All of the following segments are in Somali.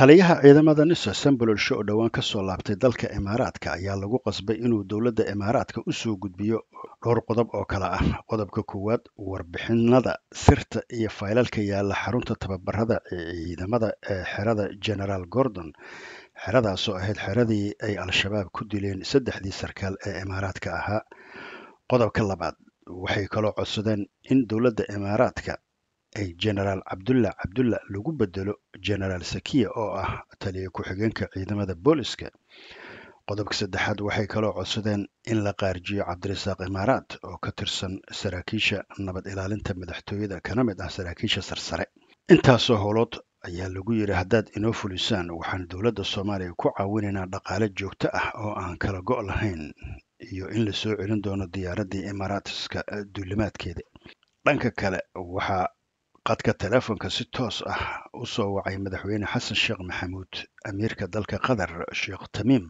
taliyaha ciidamada nato sambololshe oo dhowaan ka soo laabtay dalka imaaraadka ayaa lagu qasbay inuu dowladda imaaraadka u soo gudbiyo dhowr qodob oo kale ah qodobka koowaad warbixinada sirta iyo faylalka yaalla xarunta tababarada ee ciidamada ee xerada genaraal gordon xeradaasoo ahayd xeradii ay al-shabaab ku dileen saddexdii sarkaal ee imaaraadka ahaa qodobka labaad waxay kaloo codsadeen in dowladda imaaraadka ay jenaraal cabdulla cabdulla lagu bedelo jenaraal sakiya oo ah taliya ku-xigeenka ciidamada booliska qodobka saddexaad waxay kaloo codsadeen in la qaarjiyo cabdirasaaq imaaraad oo ka tirsan saraakiisha nabad ilaalinta madaxtooyada kana mid ah saraakiisha sarsare intaasoo howlood ayaa lagu yidhi haddaad inoo fulisaan waxaan dowladda soomaaliya ku caawinaynaa dhaqaale joogto ah oo aan kala go' lahayn iyo in la soo celin doono diyaaraddii imaaraatiska duulimaadkeeda dhanka kale waxaa khadka taleefonka si toos ah u soo wacay madaxweyne xasan sheekh maxamuud amiirka dalka qatar sheekh tamiim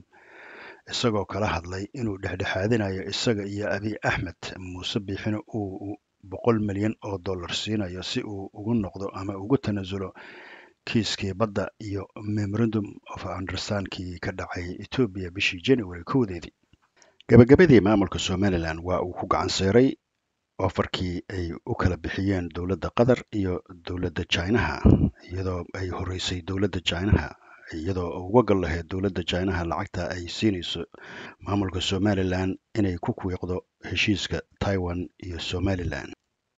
isagoo kala hadlay inuu dhexdhexaadinayo isaga iyo abiy axmed muuse biixino uu boqol milyan oo dollar siinayo si uu ugu noqdo ama ugu tanaasulo kiiskii badda iyo memorandum of anderstankii ka dhacay etoobiya bishii january kowdeedii gabagabadii maamulka somalilan waa uu ku gacanseeray ofarkii ay u kala bixiyeen dowladda qatar iyo dowladda jinaha iyadoo ay horeysay dowladda jinaha iyadoo uga gal lahayd dowladda jinaha lacagta ay siinayso maamulka somalilan inay ku kwiiqdo heshiiska taiwan iyo somalilan